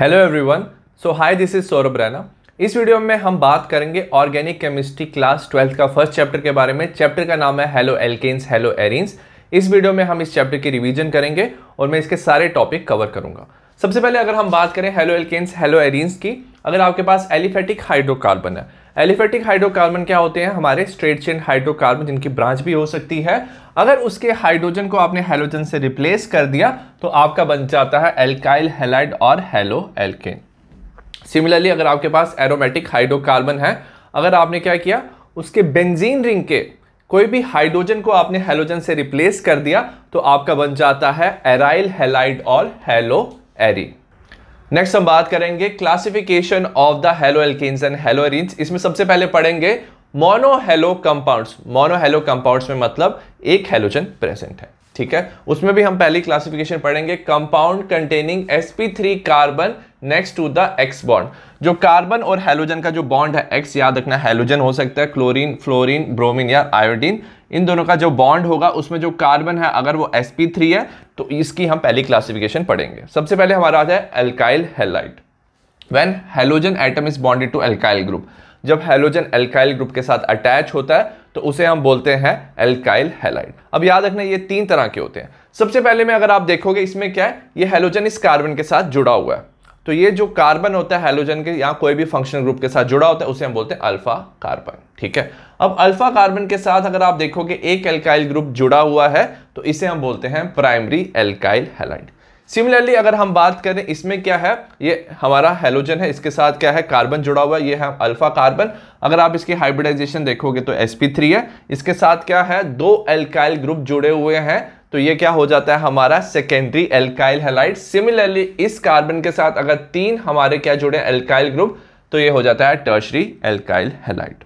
hello everyone so hi this is Saurabh Raina इस वीडियो में हम बात करेंगे ऑर्गेनिक केमिस्ट्री क्लास ट्वेल्थ का फर्स्ट चैप्टर के बारे में चैप्टर का नाम है हेलो एल्केन्स हेलो एरिन्स इस वीडियो में हम इस चैप्टर की रिवीजन करेंगे और मैं इसके सारे टॉपिक कवर करूंगा सबसे पहले अगर हम बात करें हेलो एल्केन्स हेलो एरिन्स की अगर आपके पास एलिफेटिक हाइड्रोकार्बन है एलिफेटिक हाइड्रोकार्बन क्या होते हैं हमारे स्ट्रेट चेन हाइड्रोकार्बन जिनकी ब्रांच भी हो सकती है अगर उसके हाइड्रोजन को आपने हेलोजन से रिप्लेस कर दिया तो आपका बन जाता है एल्काइल हेलाइड और हेलो एल्केन सिमिलरली अगर आपके पास एरोमेटिक हाइड्रोकार्बन है अगर आपने क्या किया उसके बेंजीन रिंग के कोई भी हाइड्रोजन को आपने हेलोजन से रिप्लेस कर दिया तो आपका बन जाता है एराइल हेलाइड और हेलो एरी नेक्स्ट हम बात करेंगे classification of the haloalkanes and haloarenes इसमें सबसे पहले पढ़ेंगे monohalo compounds monohalo compounds में मतलब एक हेलोजन प्रेजेंट है ठीक है उसमें भी हम पहली क्लासिफिकेशन पढ़ेंगे compound containing sp3 carbon next to the X bond जो कार्बन और हेलोजन का जो बॉन्ड है एक्स याद रखना हेलोजन हो सकता है क्लोरीन फ्लोरीन ब्रोमीन या आयोडीन इन दोनों का जो बॉन्ड होगा उसमें जो कार्बन है अगर वो sp3 है तो इसकी हम पहली क्लासिफिकेशन पढ़ेंगे सबसे पहले हमारा आता है alkyl halide when halogen atom is bonded to alkyl group जब हेलोजन एल्काइल ग्रुप के साथ अटैच होता है तो उसे हम बोलते हैं एल्काइल हेलाइट अब याद रखना ये तीन तरह के होते हैं सबसे पहले में अगर आप देखोगे इसमें क्या है ये हेलोजन इस कार्बन के साथ जुड़ा हुआ है तो ये जो कार्बन होता है हेलोजन के यहाँ कोई भी फंक्शनल ग्रुप के साथ जुड़ा होता है उसे हम बोलते हैं अल्फा कार्बन ठीक है अब अल्फा कार्बन के साथ अगर आप देखोगे एक एल्काइल ग्रुप जुड़ा हुआ है तो इसे हम बोलते हैं प्राइमरी एल्काइल हेलाइड सिमिलरली अगर हम बात करें इसमें क्या है ये हमारा हेलोजन है इसके साथ क्या है कार्बन जुड़ा हुआ है ये है अल्फा कार्बन अगर आप इसकी हाइब्रिडाइजेशन देखोगे तो sp3 है इसके साथ क्या है दो एल्काइल ग्रुप जुड़े हुए हैं तो ये क्या हो जाता है हमारा सेकेंडरी एल्काइल हेलाइट सिमिलरली इस कार्बन के साथ अगर तीन हमारे क्या जुड़े एल्काइल ग्रुप तो ये हो जाता है टर्शरी एल्काइल हेलाइट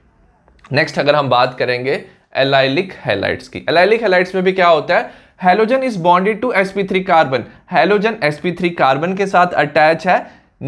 नेक्स्ट अगर हम बात करेंगे एलाइलिक हेलाइट्स की एलाइलिक हेलाइट्स में भी क्या होता है halogen is bonded to sp3 carbon halogen sp3 carbon के साथ अटैच है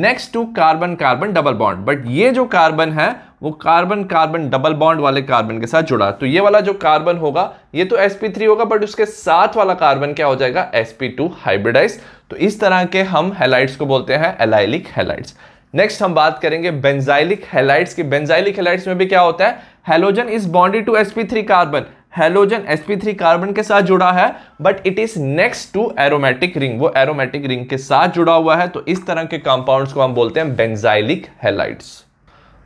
next to carbon carbon double bond but ये जो कार्बन है वो कार्बन कार्बन डबल बॉन्ड वाले कार्बन के साथ जुड़ा तो ये वाला जो कार्बन होगा ये तो sp3 होगा बट उसके साथ वाला कार्बन क्या हो जाएगा sp2 हाइब्रिडाइज तो इस तरह के हम हेलाइट्स को बोलते हैं एलाइलिक हेलाइट्स नेक्स्ट हम बात करेंगे बेंजाइलिक हेलाइट्स की बेंजाइलिक हेलाइट्स में भी क्या होता है halogen is bonded to sp3 carbon halogen sp3 carbon के साथ जुड़ा है but it is next to aromatic ring वो एरोमेटिक रिंग के साथ जुड़ा हुआ है तो इस तरह के कंपाउंड्स को हम बोलते हैं बेंजाइलिक हेलाइट्स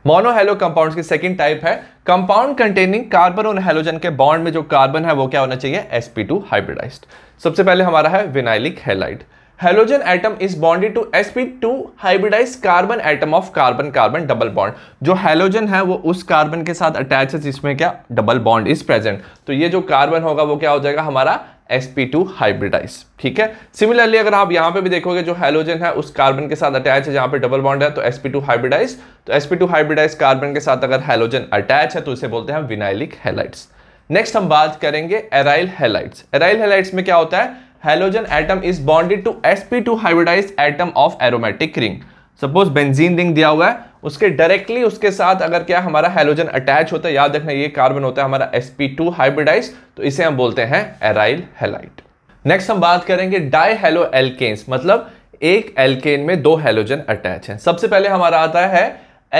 मोनोहेलो कंपाउंड्स की सेकंड टाइप है कंपाउंड कंटेनिंग कार्बन और हेलोजन के बॉन्ड में जो कार्बन है वो क्या होना चाहिए sp2 हाइब्रिडाइज्ड सबसे पहले हमारा है vinylic halide halogen atom is bonded to sp2 hybridise carbon atom of carbon carbon double bond जो हेलोजन है वो उस कार्बन के साथ अटैच है जिसमें क्या डबल बॉन्ड इज प्रेजेंट तो ये जो कार्बन होगा वो क्या हो जाएगा हमारा sp2 हाइब्रिडाइज ठीक है सिमिलरली अगर आप यहां पे भी देखोगे जो हेलोजन है उस कार्बन के साथ अटैच है जहां पे डबल बॉन्ड है तो sp2 हाइब्रिडाइज तो sp2 हाइब्रिडाइज कार्बन के साथ अगर हेलोजन अटैच है तो इसे बोलते हैं विनाइलिक हेलाइट्स नेक्स्ट हम बात करेंगे एराइल हेलाइट्स एराइल हेलाइट्स में क्या होता है halogen atom is bonded to sp2 hybridise atom of aromatic ring suppose benzene ring दिया हुआ है उसके डायरेक्टली उसके साथ अगर क्या हमारा हेलोजन अटैच होता है याद रखना ये कार्बन होता है हमारा sp2 हाइब्रिडाइज तो इसे हम बोलते हैं एराइल हेलाइट नेक्स्ट हम बात करेंगे डाई हेलो एल्केन्स मतलब एक एल्केन में दो हेलोजन अटैच हैं सबसे पहले हमारा आता है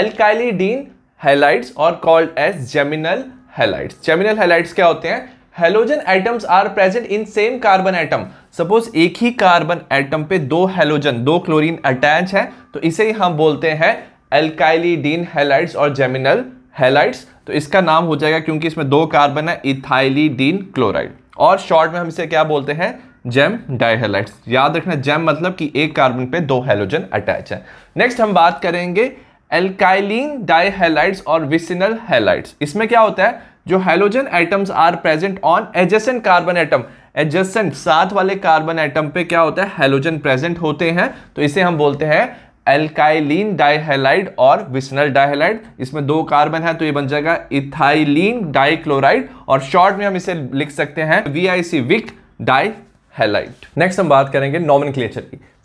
एल्काइलीडीन हेलाइट्स और called as geminal halides geminal halides क्या होते हैं halogen atoms are present in same carbon atom suppose एक ही कार्बन एटम पे दो हेलोजन दो क्लोरीन अटैच है तो इसे ही हम बोलते हैं एल्काइलीडीन हेलाइट्स और जेमिनल हेलाइट्स तो इसका नाम हो जाएगा क्योंकि इसमें दो कार्बन है इथाइलीडीन क्लोराइड और शॉर्ट में हम इसे क्या बोलते हैं जेम डाइहेलाइट्स याद रखना जेम मतलब कि एक कार्बन पे दो हेलोजन अटैच है नेक्स्ट हम बात करेंगे एल्काइलीन डाइहेलाइट्स और विसिनल हेलाइट्स इसमें क्या होता है जो halogen atoms are present on adjacent carbon atom adjacent साथ वाले कार्बन एटम पे क्या होता है हेलोजन प्रेजेंट होते हैं तो इसे हम बोलते हैं एल्काइलिन डाइहेलाइड और विसनल डाइहेलाइड इसमें दो कार्बन है तो ये बन जाएगा इथाइलिन डाइक्लोराइड और शॉर्ट में हम इसे लिख सकते हैं V I C vic dihalide next हम बात करेंगे नॉमन की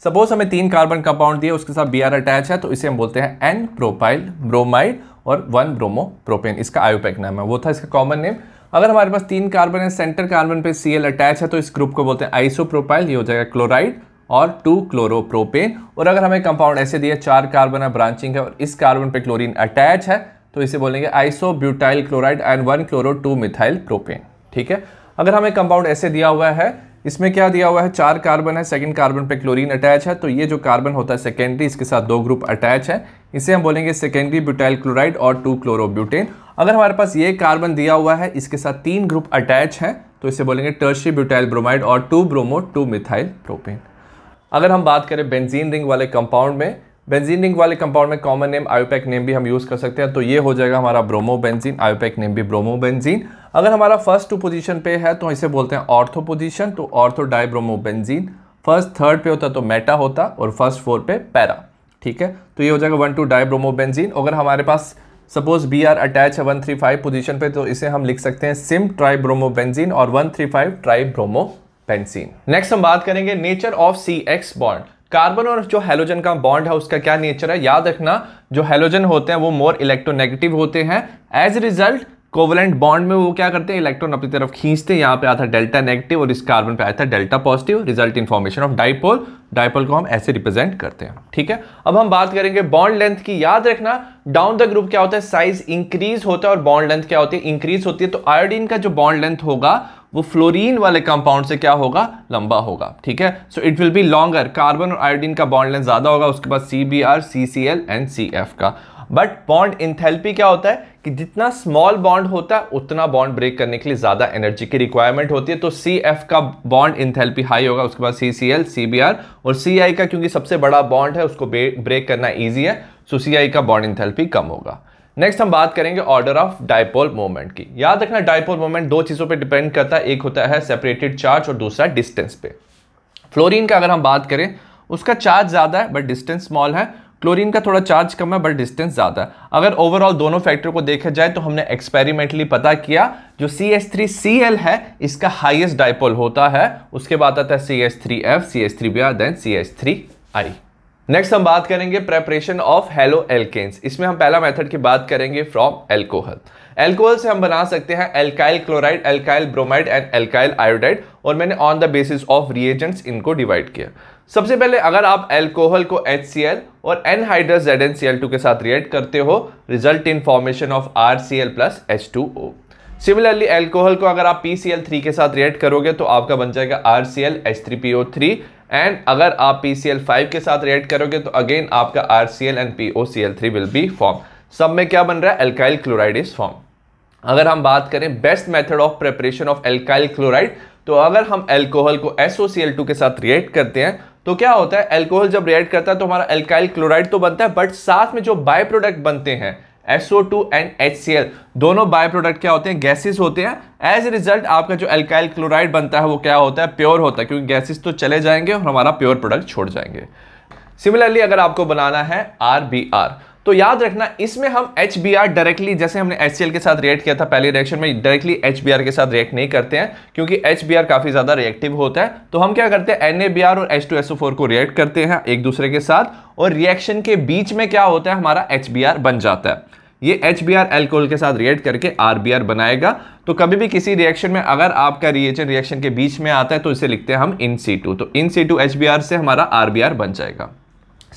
सपोज हमें तीन कार्बन कंपाउंड दिए उसके साथ बी अटैच है तो इसे हम बोलते हैं एन प्रोपाइल ब्रोमाइड और वन ब्रोमो प्रोपेन इसका आयोपैक नाम है वो था इसका कॉमन नेम अगर हमारे पास तीन कार्बन है सेंटर कार्बन पे सी अटैच है तो इस ग्रुप को बोलते हैं आइसोप्रोपाइल ये हो जाएगा क्लोराइड और टू क्लोरोप्रोपेन और अगर हमें कंपाउंड ऐसे दिया चार कार्बन है ब्रांचिंग है और इस कार्बन पे क्लोरीन अटैच है तो इसे बोलेंगे isobutyl chloride and one chloro two methyl propane ठीक है अगर हमें कंपाउंड ऐसे दिया हुआ है इसमें क्या दिया हुआ है चार कार्बन है सेकंड कार्बन पे क्लोरीन अटैच है तो ये जो कार्बन होता है सेकेंडरी इसके साथ दो ग्रुप अटैच है इसे हम बोलेंगे सेकेंडरी ब्यूटाइल क्लोराइड और टू क्लोरोब्यूटेन अगर हमारे पास ये कार्बन दिया हुआ है इसके साथ तीन ग्रुप अटैच है तो इसे बोलेंगे टर्शी ब्यूटाइल ब्रोमाइड और two bromo two methyl propane अगर हम बात करें बेंजीन रिंग वाले कंपाउंड में बेंजीन रिंग वाले कंपाउंड में कॉमन नेम आयोपैक नेम भी हम यूज़ कर सकते हैं तो ये हो जाएगा हमारा ब्रोमो बेंजीन आयोपैक नेम भी ब्रोमो बेंजीन अगर हमारा फर्स्ट टू पोजीशन पे है तो इसे बोलते हैं ऑर्थो पोजीशन तो ortho dibromo benzene first third पे होता तो मेटा होता और फर्स्ट फोर पे पैरा ठीक है तो ये हो जाएगा वन टू डाइब्रोमो बेंजीन अगर हमारे पास सपोज बी आर अटैच है वन थ्री फाइव पोजिशन पर तो इसे हम लिख सकते हैं सिम ट्राइब्रोमो बेंजीन और one three five tribromo benzene next हम बात करेंगे nature of C X bond carbon और जो हेलोजन का बॉन्ड है उसका क्या नेचर है याद रखना जो हेलोजन होते हैं वो मोर इलेक्ट्रोनेगेटिव होते हैं एज रिजल्ट कोवलेंट बॉन्ड में वो क्या करते हैं इलेक्ट्रॉन अपनी तरफ खींचते हैं यहाँ पे आता डेल्टा नेगेटिव और इस कार्बन पे आया था delta positive result in formation of dipole dipole को हम ऐसे रिप्रेजेंट करते हैं ठीक है अब हम बात करेंगे बॉन्ड लेंथ की याद रखना डाउन द ग्रुप क्या होता है साइज इंक्रीज होता है और बॉन्ड लेंथ क्या होती है इंक्रीज होती है तो आयोडीन का जो बॉन्ड लेंथ होगा वो फ्लोरीन वाले कंपाउंड से क्या होगा लंबा होगा ठीक है so it will be longer carbon और आयोडीन का बॉन्ड लेंथ ज़्यादा होगा उसके बाद C B R C C L and C F का बट बॉन्ड इंथेल्पी क्या होता है कि जितना स्मॉल बॉन्ड होता है उतना बॉन्ड ब्रेक करने के लिए ज़्यादा एनर्जी की रिक्वायरमेंट होती है तो सी एफ का बॉन्ड इंथेल्पी हाई होगा उसके बाद C C L C B R और सी आई का क्योंकि सबसे बड़ा बॉन्ड है उसको ब्रेक करना ईजी है सो सी आई का बॉन्ड इंथेल्पी कम होगा नेक्स्ट हम बात करेंगे ऑर्डर ऑफ डायपोल मोमेंट की याद रखना डायपोल मोमेंट दो चीज़ों पर डिपेंड करता है एक होता है सेपरेटेड चार्ज और दूसरा डिस्टेंस पे फ्लोरिन का अगर हम बात करें उसका चार्ज ज़्यादा है बट डिस्टेंस स्मॉल है क्लोरीन का थोड़ा चार्ज कम है बट डिस्टेंस ज़्यादा है अगर ओवरऑल दोनों फैक्टर को देखा जाए तो हमने एक्सपेरिमेंटली पता किया जो C S three C L है इसका हाइएस्ट डायपोल होता है उसके बाद आता है C S three F C S three B R then C S three I next हम बात करेंगे प्रेपरेशन ऑफ हेलो एल्केन्स इसमें हम पहला मेथड की बात करेंगे फ्रॉम एल्कोहल एल्कोहल से हम बना सकते हैं alkyl chloride alkyl bromide and alkyl iodide और मैंने on the basis of reagents इनको डिवाइड किया सबसे पहले अगर आप एल्कोहल को एच और एनहाइड्रस ZnCl2 के साथ रिएक्ट करते हो result in formation of L plus O similarly alcohol को अगर आप पी के साथ रिएक्ट करोगे तो आपका बन जाएगा ओ थ्री एंड अगर आप पी सी एल फाइव के साथ रिएक्ट करोगे तो अगेन आपका R C L and P O C L three will be form सब में क्या बन रहा है एल्काइल क्लोराइड इज फॉर्म अगर हम बात करें best method of preparation of alkyl chloride तो अगर हम एल्कोहल को SOCl2 के साथ रिएक्ट करते हैं तो क्या होता है एल्कोहल जब रिएक्ट करता है तो हमारा एल्काइल क्लोराइड तो बनता है बट साथ में जो बाय प्रोडक्ट बनते हैं SO2 एंड HCl दोनों बाय प्रोडक्ट क्या होते हैं गैसेस होते हैं एज ए रिजल्ट आपका जो एल्काइल क्लोराइड बनता है वो क्या होता है प्योर होता है क्योंकि गैसेस तो चले जाएंगे और हमारा प्योर प्रोडक्ट छोड़ जाएंगे सिमिलरली अगर आपको बनाना है आर बी आर तो याद रखना इसमें हम एच डायरेक्टली जैसे हमने एच के साथ रिएक्ट किया था पहले रिएक्शन में डायरेक्टली एच के साथ रिएक्ट नहीं करते हैं क्योंकि एच काफ़ी ज़्यादा रिएक्टिव होता है तो हम क्या करते हैं एन और एच को रिएक्ट करते हैं एक दूसरे के साथ और रिएक्शन के बीच में क्या होता है हमारा एच बन जाता है ये एच बी आर एल्कोहल के साथ रिएक्ट करके आर बी आर बनाएगा तो कभी भी किसी रिएक्शन में अगर आपका रिएक्शन रिएक्शन के बीच में आता है तो इसे लिखते हैं हम इन सी टू तो in C two H B R से हमारा आर बी आर बन जाएगा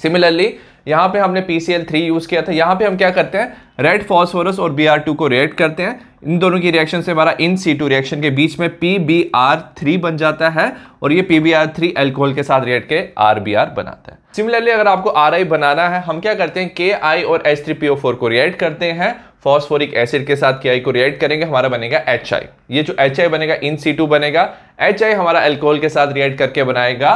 सिमिलरली यहाँ पे हमने पी यूज़ किया था यहाँ पे हम क्या करते हैं रेड फॉस्फोरस और बी आर टू को रिएक्ट करते हैं इन दोनों की रिएक्शन से हमारा इन सी टू रिएक्शन के बीच में पी बी आर थ्री बन जाता है और ये P B R three alcohol के साथ रिएक्ट के आर बी आर बनाता है सिमिलरली अगर आपको आर आई बनाना है हम क्या करते हैं के आई और एच थ्री फोर को रिएक्ट करते हैं फॉस्फोरिक एसिड के साथ के आई को रिएक्ट करेंगे हमारा बनेगा एच आई ये जो एच आई बनेगा इन सी टू बनेगा एच आई हमारा एल्कोहल के साथ रिएक्ट करके बनाएगा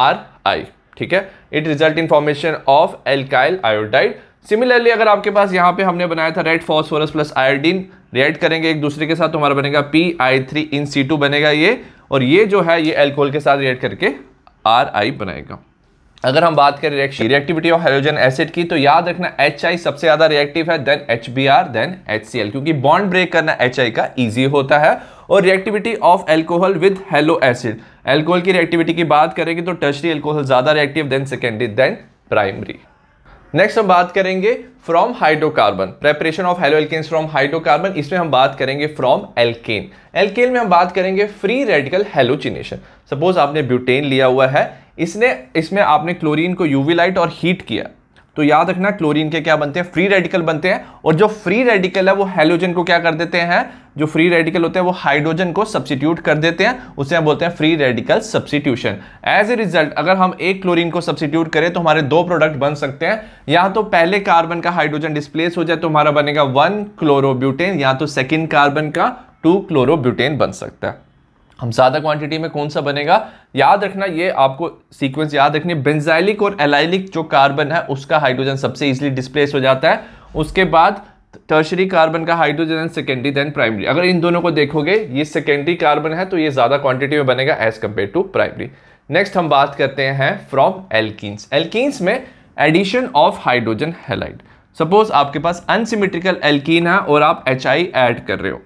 आर आई ठीक है it result in formation of alkyl iodide similarly अगर आपके पास यहाँ पे हमने बनाया था red phosphorus plus iodine react करेंगे एक दूसरे के साथ हमारा बनेगा P I three in C two बनेगा ये और ये जो है ये एल्कोहल के साथ रिएक्ट करके आर आई बनाएगा अगर हम बात करें reaction reactivity of hydrogen acid की तो याद रखना एच आई सबसे ज़्यादा रिएक्टिव है then H B R then H C L क्योंकि बॉन्ड ब्रेक करना एच आई का ईजी होता है और reactivity of alcohol with halo acid alcohol की रिएक्टिविटी की बात करेंगे तो टर्शरी एल्कोहल ज़्यादा reactive then secondary then primary next हम बात करेंगे from hydrocarbon preparation of halo alkanes from hydrocarbon इसमें हम बात करेंगे फ्रॉम एल्केन एल्केन में हम बात करेंगे फ्री रेडिकल हेलोचिनेशन सपोज आपने ब्यूटेन लिया हुआ है इसने इसमें आपने क्लोरीन को यूवी लाइट और हीट किया तो याद रखना क्लोरीन के क्या बनते हैं फ्री रेडिकल बनते हैं और जो फ्री रेडिकल है वो हाइड्रोजन को क्या कर देते हैं जो फ्री रेडिकल होते हैं वो हाइड्रोजन को सब्सिट्यूट कर देते हैं उसे हम बोलते हैं free radical substitution as a result अगर हम एक क्लोरीन को सब्सटीट्यूट करें तो हमारे दो प्रोडक्ट बन सकते हैं या तो पहले कार्बन का हाइड्रोजन डिस्प्लेस हो जाए तो हमारा बनेगा वन क्लोरोब्यूटेन या तो सेकेंड कार्बन का टू क्लोरोब्यूटेन बन सकता है हम ज़्यादा क्वांटिटी में कौन सा बनेगा याद रखना ये आपको सीक्वेंस याद रखनी बेंजाइलिक और एलाइलिक जो कार्बन है उसका हाइड्रोजन सबसे ईजिली डिस्प्लेस हो जाता है उसके बाद टर्शरी कार्बन का hydrogen and secondary then primary अगर इन दोनों को देखोगे ये सेकेंडरी कार्बन है तो ये ज़्यादा क्वांटिटी में बनेगा as compare to primary next हम बात करते हैं फ्रॉम एल्किस एल्किस में addition of hydrogen halide suppose आपके पास अनसिमेट्रिकल एल्कीन है और आप एच ऐड कर रहे हो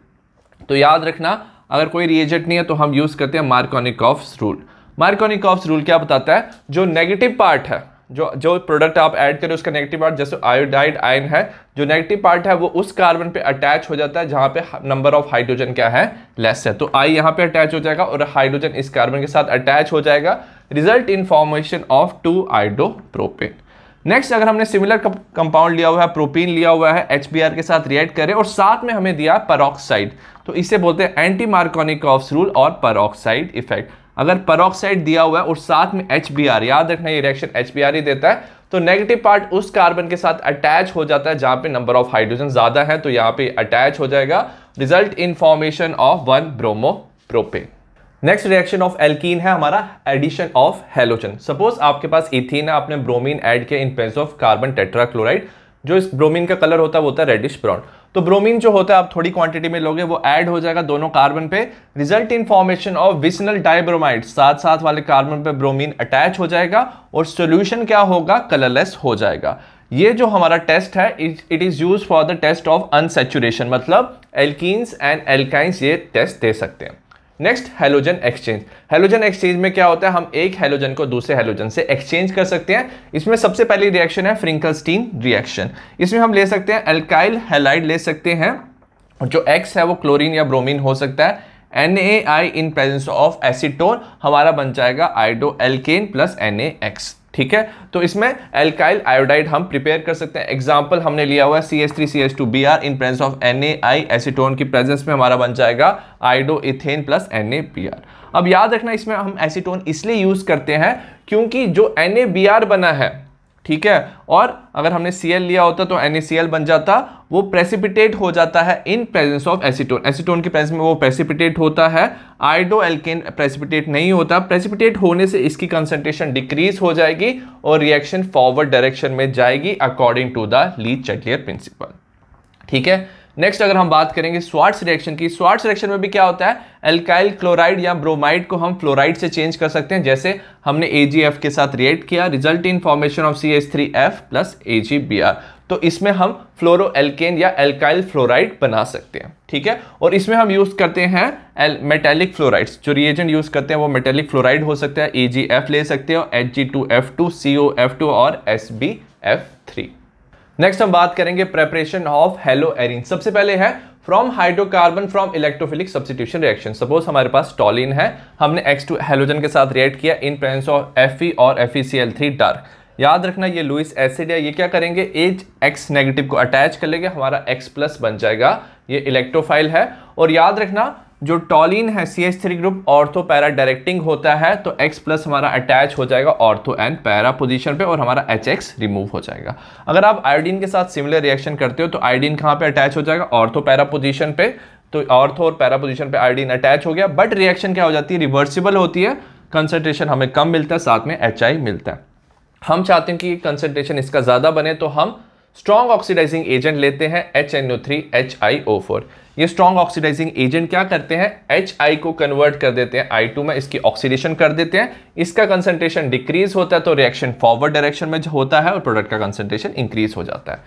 तो याद रखना अगर कोई रिएजेंट नहीं है तो हम यूज़ करते हैं मार्कोनिकॉफ्स रूल मार्कोनिकॉफ्स रूल क्या बताता है जो नेगेटिव पार्ट है जो जो प्रोडक्ट आप ऐड करें उसका नेगेटिव पार्ट जैसे आयोडाइड आयन है जो नेगेटिव पार्ट है वो उस कार्बन पे अटैच हो जाता है जहाँ पे नंबर ऑफ हाइड्रोजन क्या है लेस है तो आई यहाँ पे अटैच हो जाएगा और हाइड्रोजन इस कार्बन के साथ अटैच हो जाएगा result in formation of two iodo propane next अगर हमने सिमिलर कंपाउंड लिया हुआ है प्रोपीन लिया हुआ है एच के साथ रिएक्ट करे और साथ में हमें दिया परोक्साइड तो इसे बोलते हैं एंटी मार्कोनिक रूल और परोक्साइड इफेक्ट अगर परोक्साइड दिया हुआ है और साथ में एच याद रखना ये रिएक्शन एच ही देता है तो नेगेटिव पार्ट उस कार्बन के साथ अटैच हो जाता है जहाँ पे नंबर ऑफ हाइड्रोजन ज़्यादा है तो यहाँ पे अटैच हो जाएगा result in formation of one bromo propane next reaction of alkene है हमारा एडिशन ऑफ हेलोजन सपोज आपके पास इथीन है आपने ब्रोमीन ऐड किया in place of carbon tetrachloride जो इस ब्रोमीन का कलर होता है वो होता है रेडिश ब्राउन तो ब्रोमीन जो होता है आप थोड़ी क्वांटिटी में लोगे वो ऐड हो जाएगा दोनों कार्बन पे result in formation of vicinal dibromide साथ साथ वाले कार्बन पे ब्रोमीन अटैच हो जाएगा और सोल्यूशन क्या होगा कलरलेस हो जाएगा ये जो हमारा टेस्ट है it is use for the test of unsaturation मतलब एल्किस एंड एल्काइंस ये टेस्ट दे सकते हैं next halogen exchange halogen exchange में क्या होता है हम एक हेलोजन को दूसरे हेलोजन से एक्सचेंज कर सकते हैं इसमें सबसे पहली रिएक्शन है फ्रिंकलस्टीन रिएक्शन इसमें हम ले सकते हैं अल्काइल हेलाइड ले सकते हैं जो एक्स है वो क्लोरीन या ब्रोमीन हो सकता है N A I in presence of acetone हमारा बन जाएगा iodo alkane plus N A X ठीक है तो इसमें एल्काइल आयोडाइड हम प्रिपेयर कर सकते हैं एग्जाम्पल हमने लिया हुआ है C S three C S two B R in presence of N A I acetone की प्रेजेंस में हमारा बन जाएगा iodo ethane plus N A B R अब याद रखना इसमें हम एसिटोन इसलिए यूज़ करते हैं क्योंकि जो एन ए बी आर बना है ठीक है और अगर हमने सी लिया होता तो एन बन जाता वो प्रेसिपिटेट हो जाता है in presence of acetone acetone के प्रेजेंस में वो प्रेसिपिटेट होता है आइडो एल्केन प्रेसिपिटेट नहीं होता प्रेसिपिटेट होने से इसकी कंसेंट्रेशन डिक्रीज हो जाएगी और रिएक्शन फॉरवर्ड डायरेक्शन में जाएगी according to the Le Chatelier principle ठीक है नेक्स्ट अगर हम बात करेंगे स्वाट्स रिएक्शन की स्वाट्स रिएक्शन में भी क्या होता है एल्काइल क्लोराइड या ब्रोमाइड को हम फ्लोराइड से चेंज कर सकते हैं जैसे हमने ए के साथ रिएक्ट किया result in formation of C H three F plus A G B R तो इसमें हम फ्लोरो एल्केन या एल्काइल फ्लोराइड बना सकते हैं ठीक है और इसमें हम यूज़ करते हैं मेटेलिक फ्लोराइड्स जो रिएजेंट यूज़ करते हैं वो मेटेलिक फ्लोराइड हो सकता है ए ले सकते हो H G two F two C O F two और S B F three next हम बात करेंगे प्रेपरेशन ऑफ हेलो एरिन सबसे पहले है from hydrocarbon from electrophilic substitution reaction suppose हमारे पास टॉलिन है हमने एक्स टू हेलोजन के साथ रिएक्ट किया इन प्रेजेंस ऑफ एफ और एफ थ्री डार्क याद रखना ये लुइस एसिड है ये क्या करेंगे एज एक्स नेगेटिव को अटैच कर लेंगे हमारा एक्स प्लस बन जाएगा ये इलेक्ट्रोफाइल है और याद रखना जो टॉलिन है C H three group ortho para directing होता है तो एक्स प्लस हमारा अटैच हो जाएगा ऑर्थो एंड पैरा पोजीशन पे और हमारा एच एक्स रिमूव हो जाएगा अगर आप आयोडीन के साथ सिमिलर रिएक्शन करते हो तो आयोडीन कहाँ पे अटैच हो जाएगा ऑर्थो पैरा पोजीशन पे तो ऑर्थो और पैरा पोजिशन पर आयोडीन अटैच हो गया बट रिएक्शन क्या हो जाती है रिवर्सिबल होती है कंसनट्रेशन हमें कम मिलता है साथ में एच मिलता है हम चाहते हैं कि कंसनट्रेशन इसका ज़्यादा बने तो हम स्ट्रॉन्ग ऑक्सीडाइजिंग एजेंट लेते हैं एच एन ये स्ट्रॉन्ग ऑक्सीडाइजिंग एजेंट क्या करते हैं एच आई को कन्वर्ट कर देते हैं आई टू में इसकी ऑक्सीडेशन कर देते हैं इसका कंसेंट्रेशन डिक्रीज होता है तो रिएक्शन फॉरवर्ड डायरेक्शन में होता है और प्रोडक्ट का कंसेंट्रेशन इंक्रीज हो जाता है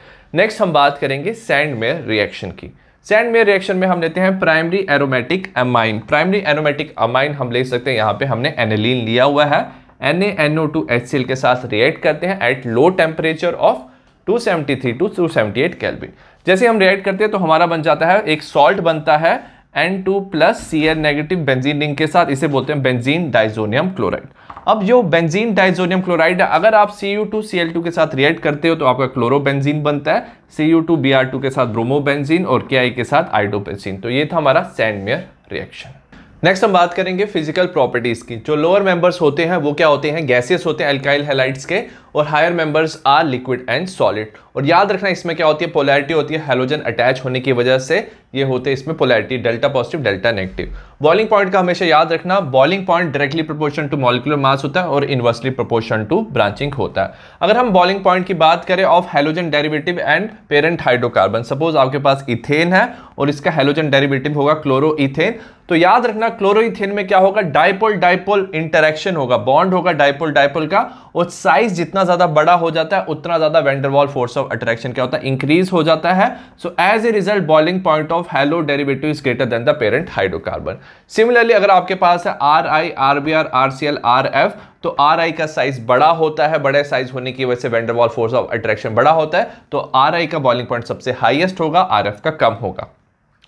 नेक्स्ट हम बात करेंगे सैंड में रिएक्शन की सैंड में रिएक्शन में हम लेते हैं primary aromatic amine primary aromatic amine हम ले सकते हैं यहाँ पे हमने एनिलीन लिया हुआ है N N O two H C L के साथ रिएक्ट करते हैं at low temperature of 273 to 278 kelvin जैसे हम रिएक्ट करते हैं तो हमारा बन जाता है एक सॉल्ट बनता है N two plus C N negative benzene ring के साथ इसे बोलते हैं बेंजीन डाइजोनियम क्लोराइड अब जो बेंजीन डाइजोनियम क्लोराइड है अगर आप C U two C L two के साथ रिएक्ट करते हो तो आपका क्लोरोबेंजीन बनता है C U two B R two के साथ ब्रोमोबेंजीन और के आई के साथ आइडोबेंजीन तो ये था हमारा सैंडमेयर रिएक्शन नेक्स्ट हम बात करेंगे फिजिकल प्रॉपर्टीज़ की जो लोअर मेंबर्स होते हैं वो क्या होते हैं गैसेस होते हैं अल्काइल हेलाइट्स के और higher members are liquid and solid और याद रखना इसमें क्या होती है पोलैरिटी होती है हेलोजन अटैच होने की वजह से ये होते हैं इसमें polarity delta positive delta negative boiling point का हमेशा याद रखना boiling point directly proportion to molecular mass होता है और इन्वर्सली प्रोपोर्शन टू ब्रांचिंग होता है अगर हम बॉलिंग पॉइंट की बात करें of halogen derivative and parent hydrocarbon suppose आपके पास इथेन है और इसका हेलोजन डेरिवेटिव होगा क्लोरो इथेन तो याद रखना क्लोरोइथेन में क्या होगा डायपोल डाइपोल इंटरेक्शन होगा बॉन्ड होगा डायपोल डायपोल का और साइज जितना जितना ज़्यादा बड़ा हो जाता है उतना ज़्यादा वेंडरवॉल फोर्स ऑफ अट्रैक्शन क्या होता है इंक्रीज हो जाता है so as a result boiling point of halo derivative is greater than the parent hydrocarbon similarly अगर आपके पास है R I R B R R C L R F तो आर आई का साइज बड़ा होता है बड़े साइज होने की वजह से वेंडरवॉल फोर्स ऑफ अट्रैक्शन बड़ा होता है तो आर आई का बॉइलिंग पॉइंट सबसे हाइएस्ट होगा आर एफ का कम होगा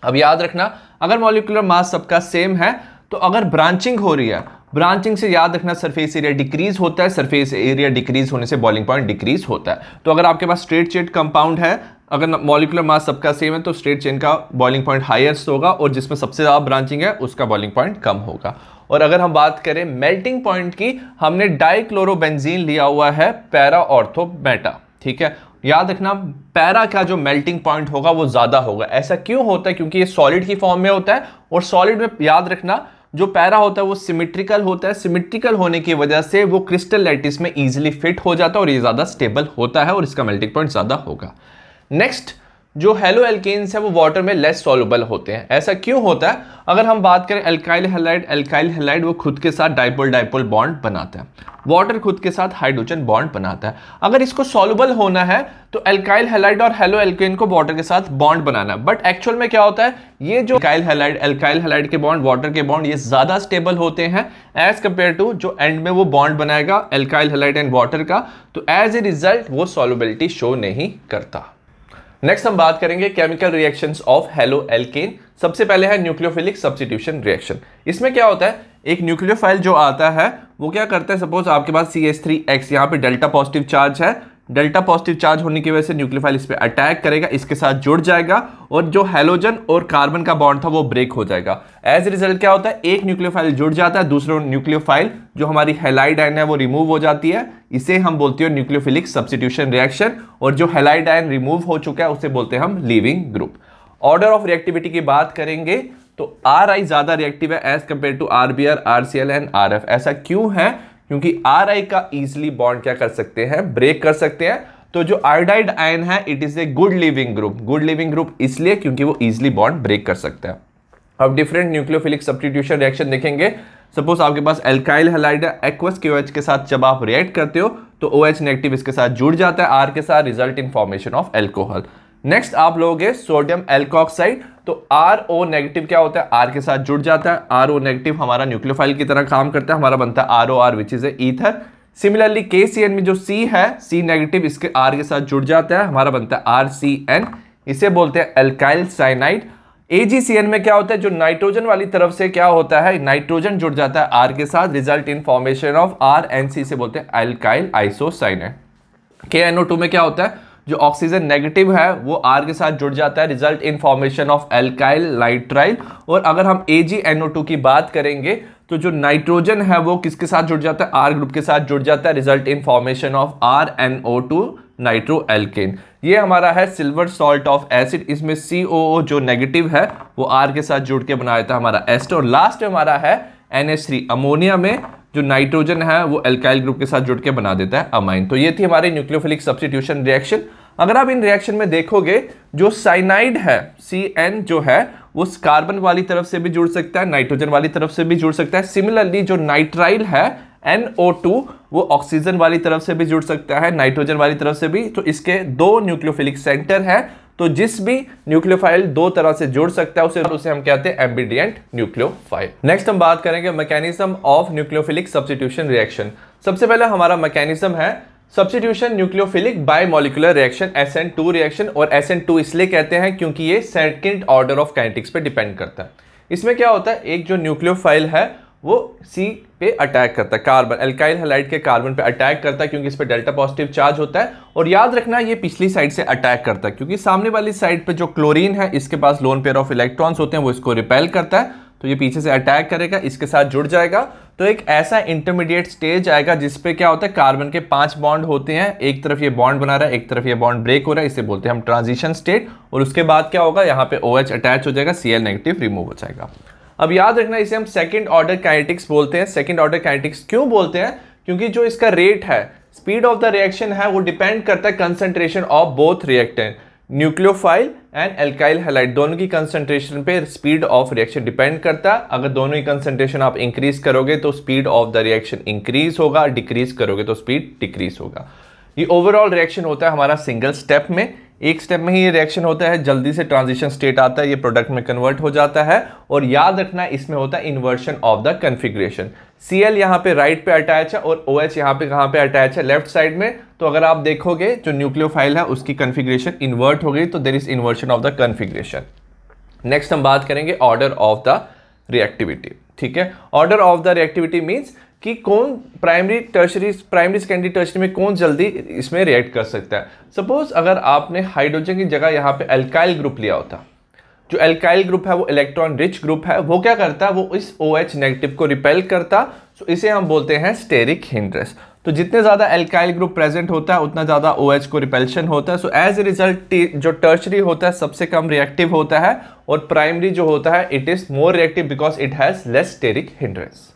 अब याद रखना अगर मॉलिकुलर मास सबका सेम है तो अगर ब्रांचिंग हो रही है ब्रांचिंग से याद रखना सरफेस एरिया डिक्रीज होता है सरफेस एरिया डिक्रीज होने से बॉलिंग पॉइंट डिक्रीज होता है तो अगर आपके पास स्ट्रेट चेट कंपाउंड है अगर मॉलिकुलर मास सबका सेम है तो स्ट्रेट चेन का बॉइलिंग पॉइंट हाइएस्ट होगा और जिसमें सबसे ज़्यादा ब्रांचिंग है उसका बॉइलिंग पॉइंट कम होगा और अगर हम बात करें मेल्टिंग पॉइंट की हमने डाइक्लोरोबेंजीन लिया हुआ है पैरा ऑर्थोमेटा ठीक है याद रखना पैरा का जो मेल्टिंग पॉइंट होगा वो ज़्यादा होगा ऐसा क्यों होता है क्योंकि ये सॉलिड की फॉर्म में होता है और सॉलिड में याद रखना जो पैरा होता है वो सिमेट्रिकल होता है सिमेट्रिकल होने की वजह से वो क्रिस्टल लैटिस में इजिली फिट हो जाता है और ये ज़्यादा स्टेबल होता है और इसका मेल्टिंग पॉइंट ज़्यादा होगा नेक्स्ट जो हेलो एल्केन्स है वो वाटर में लेस सॉल्युबल होते हैं ऐसा क्यों होता है अगर हम बात करें अल्काइल हेलाइड एल्काइल हेलाइड वो खुद के साथ डाइपोल डाइपोल बॉन्ड बनाता है वाटर खुद के साथ हाइड्रोजन बॉन्ड बनाता है अगर इसको सॉल्युबल होना है तो अल्काइल हेलाइड और हेलो एल्केन को वाटर के साथ बॉन्ड बनाना है बट एक्चुअल में क्या होता है ये जो एल्काइल हेलाइड एल्काइल हेलाइड के बॉन्ड वाटर के बॉन्ड ये ज़्यादा स्टेबल होते हैं एज कम्पेयर टू जो एंड में वो बॉन्ड बनाएगा एल्काइल हेलाइड एंड वाटर का तो एज ए रिजल्ट वो सॉल्युबिलिटी शो नहीं करता नेक्स्ट हम बात करेंगे chemical reactions of haloalkane सबसे पहले है न्यूक्लियोफिलिक सब्सिट्यूशन रिएक्शन इसमें क्या होता है एक न्यूक्लियोफाइल जो आता है वो क्या करता है सपोज आपके पास सी एस थ्री एक्स यहाँ पे डेल्टा पॉजिटिव चार्ज है डेल्टा पॉजिटिव चार्ज होने की वजह से न्यूक्लियोफाइल इस पर अटैक करेगा इसके साथ जुड़ जाएगा और जो हेलोजन और कार्बन का बॉन्ड था वो ब्रेक हो जाएगा एज रिजल्ट क्या होता है एक न्यूक्लियोफाइल जुड़ जाता है दूसरा न्यूक्लियोफाइल जो हमारी हेलाइड आयन है वो रिमूव हो जाती है इसे हम बोलते हैं न्यूक्लियोफिलिक सब्सिट्यूशन रिएक्शन और जो हेलाइड रिमूव हो चुका है उसे बोलते हैं हम leaving group order of reactivity की बात करेंगे तो आर आई ज़्यादा रिएक्टिव है as compare to R B R R C L and R F ऐसा क्यों है क्योंकि आर आई का इजिली बॉन्ड क्या कर सकते हैं ब्रेक कर सकते हैं तो जो आयोडाइड आयन है it is a good leaving group good leaving group इसलिए क्योंकि वो इजिली बॉन्ड ब्रेक कर सकते हैं अब डिफरेंट न्यूक्लियोफिलिक सब्सटीट्यूशन रिएक्शन देखेंगे सपोज आपके पास एल्काइल हेलाइड एक्वस के के साथ जब आप रिएक्ट करते हो तो ओ एच नेगेटिव इसके साथ जुड़ जाता है आर के साथ result in formation of alcohol next आप लोगे सोडियम एल्कोक्साइड तो आर ओ नेगेटिव क्या होता है आर के साथ जुड़ जाता है आर ओ नेगेटिव हमारा न्यूक्लियोफाइल की तरह काम करता है हमारा बनता है R O R which is ether similarly K C N में जो सी है सी नेगेटिव इसके आर के साथ जुड़ जाता है हमारा बनता है आर सी एन इसे बोलते हैं alkyl cyanide A G C N में क्या होता है जो नाइट्रोजन वाली तरफ से क्या होता है नाइट्रोजन जुड़ जाता है आर के साथ result in formation of R N C से बोलते हैं alkyl isocyanide K N O two में क्या होता है जो ऑक्सीजन नेगेटिव है वो आर के साथ जुड़ जाता है result in formation of alkyl nitrile और अगर हम ए जी एनओ टू की बात करेंगे तो जो नाइट्रोजन है वो किसके साथ जुड़ जाता है आर ग्रुप के साथ जुड़ जाता है result in formation of R N O two nitroalkane ये हमारा है सिल्वर सॉल्ट ऑफ एसिड इसमें सी ओ ओ जो नेगेटिव है वो आर के साथ जुड़ के बनाया था हमारा एस्ट और लास्ट में हमारा है एन एस थ्री अमोनिया में जो नाइट्रोजन है वो एल्काइल ग्रुप के साथ जुड़ के बना देता है अमाइन तो ये थी हमारी न्यूक्लियोफिलिक सब्सिट्यूशन रिएक्शन अगर आप इन रिएक्शन में देखोगे जो साइनाइड है सी एन जो है वो कार्बन वाली तरफ से भी जुड़ सकता है नाइट्रोजन वाली तरफ से भी जुड़ सकता है सिमिलरली जो नाइट्राइल है एनओ टू वो ऑक्सीजन वाली तरफ से भी जुड़ सकता है नाइट्रोजन वाली तरफ से भी तो इसके दो न्यूक्लियोफिलिक सेंटर है तो जिस भी न्यूक्लियोफाइल दो तरह से जुड़ सकता है उसे उसे हम कहते हैं एम्बीडियंट न्यूक्लियोफाइल नेक्स्ट हम बात करेंगे mechanism of nucleophilic substitution reaction सबसे पहले हमारा मैकेनिज्म है substitution nucleophilic bimolecular reaction S N two reaction और एस एन टू इसलिए कहते हैं क्योंकि ये सेकेंड ऑर्डर ऑफ कैनेटिक्स पर डिपेंड करता है इसमें क्या होता है एक जो न्यूक्लियोफाइल है वो सी पे अटैक करता है कार्बन एल्काइल हेलाइड के कार्बन पे अटैक करता है क्योंकि इस पर डेल्टा पॉजिटिव चार्ज होता है और याद रखना ये पिछली साइड से अटैक करता है क्योंकि सामने वाली साइड पे जो क्लोरीन है इसके पास लोन पेयर ऑफ इलेक्ट्रॉन्स होते हैं वो इसको रिपेल करता है तो ये पीछे से अटैक करेगा इसके साथ जुड़ जाएगा तो एक ऐसा इंटरमीडिएट स्टेज आएगा जिसपे क्या होता है कार्बन के पांच बॉन्ड होते हैं एक तरफ ये बॉन्ड बना रहा है एक तरफ ये बॉन्ड ब्रेक हो रहा है इसे बोलते हैं हम ट्रांजिशन स्टेट और उसके बाद क्या होगा यहाँ पे ओ OH अटैच हो जाएगा सी नेगेटिव रिमूव हो जाएगा अब याद रखना इसे हम सेकेंड ऑर्डर काइनेटिक्स बोलते हैं सेकेंड ऑर्डर काइनेटिक्स क्यों बोलते हैं क्योंकि जो इसका रेट है स्पीड ऑफ द रिएक्शन है वो डिपेंड करता है concentration of both reactant nucleophile and alkyl halide दोनों की कंसंट्रेशन पे स्पीड ऑफ रिएक्शन डिपेंड करता है अगर दोनों की कंसंट्रेशन आप इंक्रीज करोगे तो speed of the reaction increase होगा डिक्रीज करोगे तो स्पीड डिक्रीज होगा ये ओवरऑल रिएक्शन होता है हमारा सिंगल स्टेप में एक स्टेप में ही ये रिएक्शन होता है जल्दी से ट्रांजिशन स्टेट आता है ये प्रोडक्ट में कन्वर्ट हो जाता है और याद रखना इसमें होता है inversion of the configuration C L यहाँ पे राइट पे अटैच है और ओ OH एच यहाँ पे कहाँ पे अटैच है लेफ्ट साइड में तो अगर आप देखोगे जो न्यूक्लियो है उसकी कन्फिग्रेशन इन्वर्ट हो गई तो there is inversion of the configuration next हम बात करेंगे ऑर्डर ऑफ द रिएक्टिविटी ठीक है order of the reactivity means कि कौन primary tertiary primary secondary tertiary में कौन जल्दी इसमें रिएक्ट कर सकता है सपोज अगर आपने हाइड्रोजन की जगह यहाँ पे एल्काइल ग्रुप लिया होता जो एल्काइल ग्रुप है वो इलेक्ट्रॉन रिच ग्रुप है वो क्या करता है वो इस ओ OH नेगेटिव को रिपेल करता सो इसे हम बोलते हैं स्टेरिक हिंड्रेस तो जितने ज़्यादा एल्काइल ग्रुप प्रेजेंट होता है उतना ज़्यादा ओ OH को रिपेल्शन होता है सो एज ए रिजल्ट जो टर्चरी होता है सबसे कम रिएक्टिव होता है और प्राइमरी जो होता है it is more reactive because it has less steric hindrance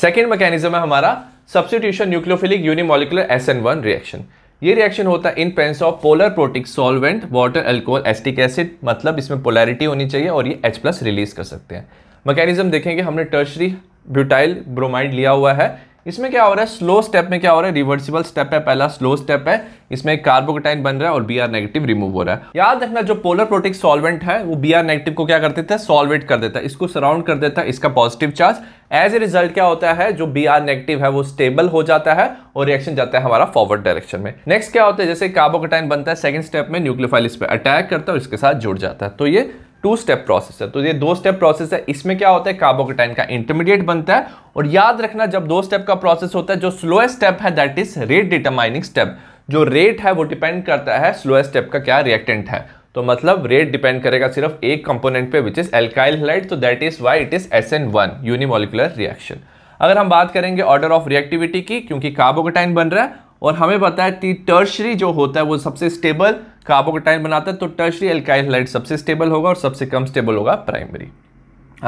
second mechanism है हमारा substitution nucleophilic unimolecular S N one reaction ये रिएक्शन होता है in presence of polar protic solvent water alcohol acetic acid मतलब इसमें पोलैरिटी होनी चाहिए और ये H प्लस रिलीज कर सकते हैं मैकेनिज्म देखेंगे हमने टर्शरी ब्यूटाइल ब्रोमाइड लिया हुआ है इसमें क्या हो रहा है स्लो स्टेप में क्या हो रहा है रिवर्सिबल स्टेप है पहला स्लो स्टेप है इसमें कार्बोकोटाइन बन रहा है और बी आर नेगेटिव रिमूव हो रहा है याद रखना जो पोलर प्रोटिक सॉल्वेंट है वो बी आर नेगेटिव को क्या कर देता है सॉल्वेट कर देता है इसको सराउंड कर देता है इसका positive charge as a result क्या होता है जो बी आर नेगेटिव है वो स्टेबल हो जाता है और रिएक्शन जाता है हमारा फॉरवर्ड डायरेक्शन में नेक्स्ट क्या होता है जैसे कार्बोकोटाइन बनता है सेकंड स्टेप में न्यूक्लियोफाइल इस पर अटैक करता है और इसके साथ जुड़ जाता है तो ये टू स्टेप प्रोसेस है तो ये दो स्टेप प्रोसेस है इसमें क्या होता है कार्बोकेटाइन का इंटरमीडिएट बनता है और याद रखना जब दो स्टेप का प्रोसेस होता है जो स्लोएस्ट स्टेप है that is rate determining step जो रेट है वो डिपेंड करता है स्लोएस्ट स्टेप का क्या रिएक्टेंट है तो मतलब रेट डिपेंड करेगा सिर्फ एक कंपोनेंट पे विच इज एल्काइल हेलाइट तो that is why it is S N one unimolecular reaction अगर हम बात करेंगे ऑर्डर ऑफ रिएक्टिविटी की क्योंकि कार्बोकेटाइन बन रहा है और हमें पता है कि टर्शरी जो होता है वो सबसे स्टेबल कार्बोकेटाइन बनाता है तो टर्शरी एल्काइलाइट सबसे स्टेबल होगा और सबसे कम स्टेबल होगा प्राइमरी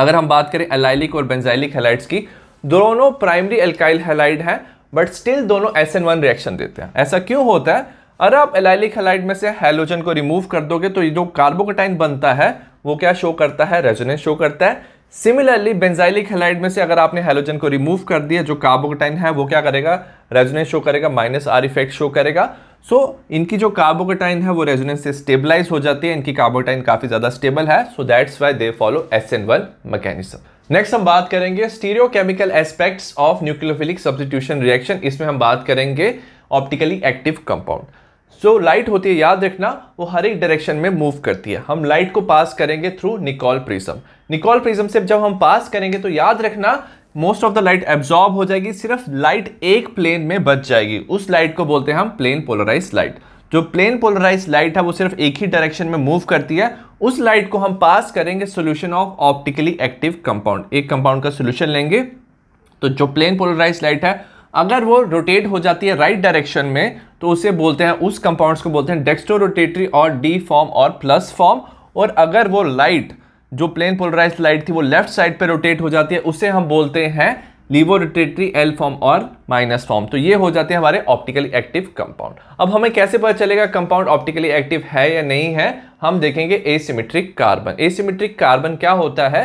अगर हम बात करें एलाइलिक और बेंजाइलिक हेलाइट्स की दोनों प्राइमरी एल्काइल हेलाइड हैं बट स्टिल दोनों एस एन वन रिएक्शन देते हैं ऐसा क्यों होता है अगर आप एलाइलिक हेलाइड में से हेलोजन को रिमूव कर दोगे तो ये जो कार्बोकेटाइन बनता है वो क्या शो करता है रेजोनेंस शो करता है सिमिलरली बेंजाइलिक हेलाइड में से अगर आपने हेलोजन को रिमूव कर दिया जो कार्बोकेटाइन है वो क्या करेगा रेजोनेंस शो करेगा माइनस आर इफेक्ट शो करेगा सो so, इनकी जो कार्बोकेटाइन है वो रेजोनेंस से स्टेबलाइज हो जाती है इनकी कार्बोटाइन काफ़ी ज़्यादा स्टेबल है so that's why they follow S N one mechanism next हम बात करेंगे stereochemical aspects of nucleophilic substitution reaction इसमें हम बात करेंगे ऑप्टिकली एक्टिव कंपाउंड जो लाइट होती है याद रखना वो हर एक डायरेक्शन में मूव करती है हम लाइट को पास करेंगे through Nicol prism Nicol prism से जब हम पास करेंगे तो याद रखना most of the light absorb हो जाएगी सिर्फ लाइट एक प्लेन में बच जाएगी उस लाइट को बोलते हैं हम प्लेन पोलराइज लाइट जो प्लेन पोलराइज लाइट है वो सिर्फ एक ही डायरेक्शन में मूव करती है उस लाइट को हम पास करेंगे solution of optically active compound एक कंपाउंड का सोल्यूशन लेंगे तो जो प्लेन पोलराइज लाइट है अगर वो रोटेट हो जाती है राइट right डायरेक्शन में तो उसे बोलते हैं उस कंपाउंड्स को बोलते हैं डेक्स्टो रोटेटरी और डी फॉर्म और प्लस फॉर्म और अगर वो लाइट जो प्लेन पोलराइज लाइट थी वो लेफ्ट साइड पे रोटेट हो जाती है उसे हम बोलते हैं लीवो रोटेटरी एल फॉर्म और माइनस फॉर्म तो ये हो जाते हैं हमारे ऑप्टिकली एक्टिव कंपाउंड अब हमें कैसे पता चलेगा कंपाउंड ऑप्टिकली एक्टिव है या नहीं है हम देखेंगे एसिमेट्रिक कार्बन एसिमेट्रिक कार्बन क्या होता है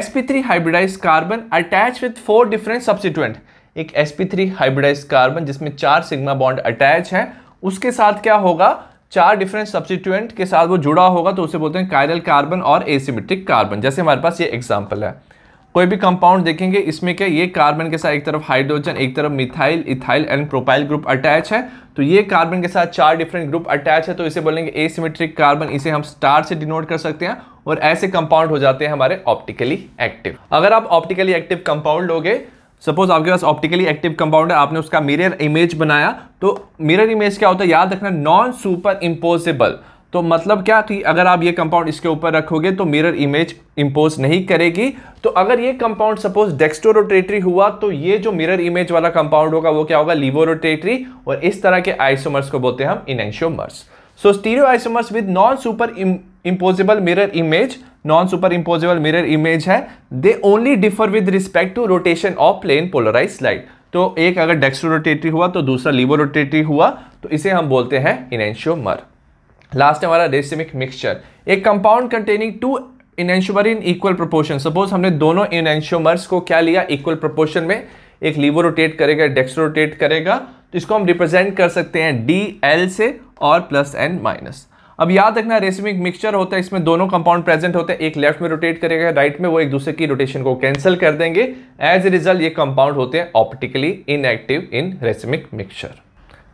sp3 hybridise carbon attach with four different substituent एक sp3 हाइब्रिडाइज कार्बन जिसमें चार सिग्मा बॉन्ड अटैच है उसके साथ क्या होगा चार डिफरेंट सब्सिट्यूएंट के साथ वो जुड़ा होगा तो उसे बोलते हैं कायरल कार्बन और एसिमेट्रिक कार्बन जैसे हमारे पास ये एग्जाम्पल है कोई भी कंपाउंड देखेंगे इसमें क्या ये कार्बन के साथ एक तरफ हाइड्रोजन एक तरफ methyl ethyl and propyl group attach है तो ये कार्बन के साथ चार डिफरेंट ग्रुप अटैच है तो इसे बोलेंगे एसिमेट्रिक कार्बन इसे हम स्टार से डिनोट कर सकते हैं और ऐसे कंपाउंड हो जाते हैं हमारे ऑप्टिकली एक्टिव अगर आप ऑप्टिकली एक्टिव कंपाउंड लोगे सपोज आपके पास ऑप्टिकली एक्टिव कंपाउंड है आपने उसका मिरर इमेज बनाया तो मिरर इमेज क्या होता है याद रखना नॉन सुपर इम्पोजिबल तो मतलब क्या थी अगर आप ये कंपाउंड इसके ऊपर रखोगे तो मिरर इमेज इम्पोज नहीं करेगी तो अगर ये कंपाउंड सपोज डेक्स्टोरोटेटरी हुआ तो ये जो मिरर इमेज वाला कंपाउंड होगा वो क्या होगा लिवोरोटेटरी और इस तरह के आइसोमर्स को बोलते हैं हम enantiomers so stereoisomers with non superimposable mirror image non superimposable mirror image है they only differ with respect to rotation of plane polarise light तो एक अगर डेक्सो रोटेटरी हुआ तो दूसरा लीवो रोटेटरी हुआ तो इसे हम बोलते हैं इनेंशियोमर लास्ट हमारा रेसिमिक मिक्सचर एक compound containing two enantiomer in equal proportion suppose हमने दोनों इनेंशियोमर्स को क्या लिया इक्वल प्रोपोर्शन में एक लीवो रोटेट करेगा डेक्स्ट्रो रोटेट करेगा तो इसको हम रिप्रेजेंट कर सकते हैं डी एल से और प्लस एन माइनस अब याद रखना रेसिमिक मिक्सचर होता है इसमें दोनों कंपाउंड प्रेजेंट होते हैं एक लेफ्ट में रोटेट करेगा राइट में वो एक दूसरे की रोटेशन को कैंसिल कर देंगे एज ए रिजल्ट ये कंपाउंड होते हैं optically inactive in racemic mixture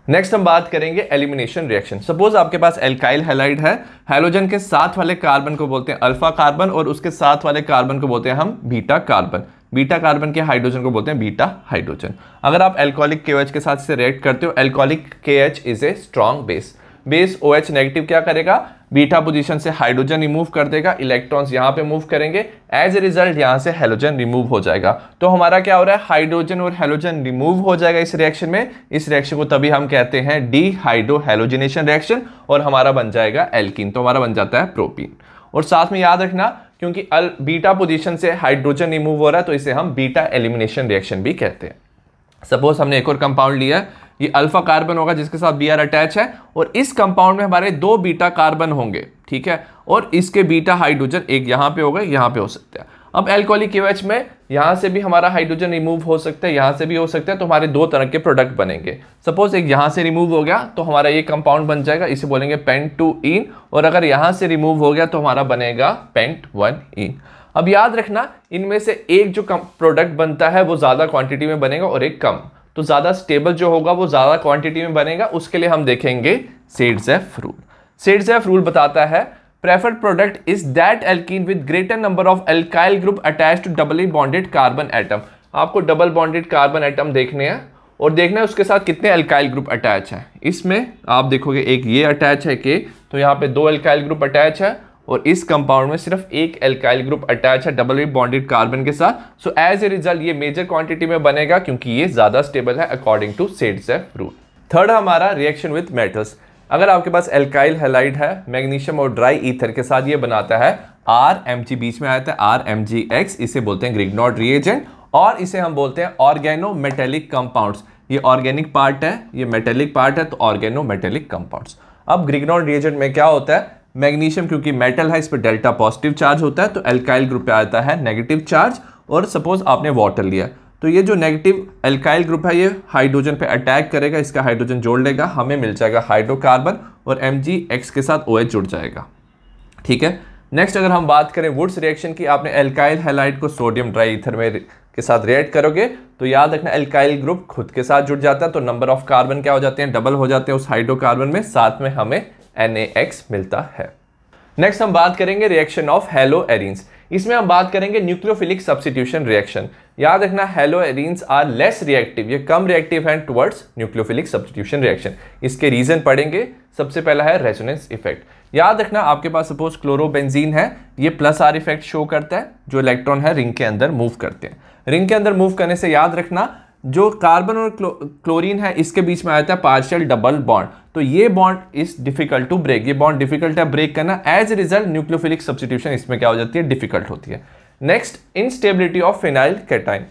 next हम बात करेंगे एलिमिनेशन रिएक्शन सपोज आपके पास एल्काइल हेलाइड है हेलोजन के साथ वाले कार्बन को बोलते हैं अल्फा कार्बन और उसके साथ वाले कार्बन को बोलते हैं हम बीटा कार्बन बीटा कार्बन के हाइड्रोजन को बोलते हैं बीटा हाइड्रोजन अगर आप एल्कोहलिक के के साथ इसे रिएक्ट करते हो alcoholic K is a strong base base O OH negative क्या करेगा बीटा पोजीशन से हाइड्रोजन रिमूव कर देगा इलेक्ट्रॉन्स यहां पे मूव करेंगे एज ए रिजल्ट यहां से हेलोजन रिमूव हो जाएगा तो हमारा क्या हो रहा है हाइड्रोजन और हेलोजन रिमूव हो जाएगा इस रिएक्शन में इस रिएक्शन को तभी हम कहते हैं डी हाइड्रो रिएक्शन और हमारा बन जाएगा एल्किन तो हमारा बन जाता है प्रोपीन और साथ में याद रखना क्योंकि अल बीटा पोजीशन से हाइड्रोजन रिमूव हो रहा है तो इसे हम बीटा एलिमिनेशन रिएक्शन भी कहते हैं सपोज हमने एक और कंपाउंड लिया ये अल्फा कार्बन होगा जिसके साथ बी आर अटैच है और इस कंपाउंड में हमारे दो बीटा कार्बन होंगे ठीक है और इसके बीटा हाइड्रोजन एक यहाँ पे होगा यहाँ पे हो सकता है अब एल्कोहलिक एच में यहाँ से भी हमारा हाइड्रोजन रिमूव हो सकता है यहाँ से भी हो सकता है तो हमारे दो तरह के प्रोडक्ट बनेंगे सपोज एक यहाँ से रिमूव हो गया तो हमारा ये कंपाउंड बन जाएगा इसे बोलेंगे पेंट टू इन और अगर यहाँ से रिमूव हो गया तो हमारा बनेगा पेंट वन इन अब याद रखना इनमें से एक जो प्रोडक्ट बनता है वो ज़्यादा क्वांटिटी में बनेगा और एक कम तो ज़्यादा स्टेबल जो होगा वो ज़्यादा क्वांटिटी में बनेगा उसके लिए हम देखेंगे Saytzeff rule Saytzeff rule बताता है preferred product is that alkene with greater number of alkyl group attach to doubly bonded carbon atom आपको डबल बॉन्डेड कार्बन एटम देखने हैं और देखना है उसके साथ कितने अल्काइल ग्रुप अटैच है इसमें आप देखोगे एक ये अटैच है के तो यहाँ पे दो अल्काइल ग्रुप अटैच है और इस कंपाउंड में सिर्फ एक एल्काइल ग्रुप अटैच है डबल बॉन्डेड कार्बन के साथ सो एज ए रिजल्ट ये मेजर क्वांटिटी में बनेगा क्योंकि ये ज़्यादा स्टेबल है according to Saytzeff rule third हमारा रिएक्शन विथ मेटल्स अगर आपके पास एल्काइल हेलाइड है मैग्नीशियम और ड्राई ईथर के साथ ये बनाता है आर एम जी बीच में आया था आर एम जी एक्स इसे बोलते हैं ग्रिगनॉट रिएजेंट और इसे हम बोलते हैं ऑर्गेनो मेटेलिक कंपाउंड ये ऑर्गेनिक पार्ट है ये मेटेलिक पार्ट है तो ऑर्गेनो मेटेलिक कंपाउंड अब ग्रिगनॉन रिएजेंट में क्या होता है मैग्नीशियम क्योंकि मेटल है इस पर डेल्टा पॉजिटिव चार्ज होता है तो एल्काइल ग्रुप पे आता है नेगेटिव चार्ज और सपोज आपने वाटर लिया तो ये जो नेगेटिव एल्काइल ग्रुप है ये हाइड्रोजन पे अटैक करेगा इसका हाइड्रोजन जोड़ लेगा हमें मिल जाएगा हाइड्रोकार्बन और एम के साथ ओ जुड़ जाएगा ठीक है नेक्स्ट अगर हम बात करें वुड्स रिएक्शन की आपने एल्काइल हेलाइट को सोडियम ड्राई इथर में के साथ रिएक्ट करोगे तो याद रखना एल्काइल ग्रुप खुद के साथ जुड़ जाता है तो नंबर ऑफ कार्बन क्या हो जाते हैं डबल हो जाते हैं उस हाइड्रोकार्बन में साथ में हमें NaX मिलता है नेक्स्ट हम बात करेंगे रिएक्शन ऑफ हेलो एरिन्स इसमें हम बात करेंगे न्यूक्लियोफिलिक सब्सिट्यूशन रिएक्शन याद रखना halo arenes are less reactive ये कम रिएक्टिव हैं टुवर्ड्स न्यूक्लियोफिलिक सब्सिट्यूशन रिएक्शन इसके रीजन पढ़ेंगे सबसे पहला है रेजोनेंस इफेक्ट याद रखना आपके पास सपोज क्लोरोबेंजीन है ये प्लस आर इफेक्ट शो करता है जो इलेक्ट्रॉन है रिंग के अंदर मूव करते हैं रिंग के अंदर मूव करने से याद रखना जो कार्बन और क्लो, क्लोरीन है इसके बीच में आ जाता है पार्शियल डबल बॉन्ड तो ये bond is difficult to break ये बॉन्ड डिफिकल्ट है ब्रेक करना as a result nucleophilic substitution इसमें क्या हो जाती है डिफिकल्ट होती है next instability of phenyl cation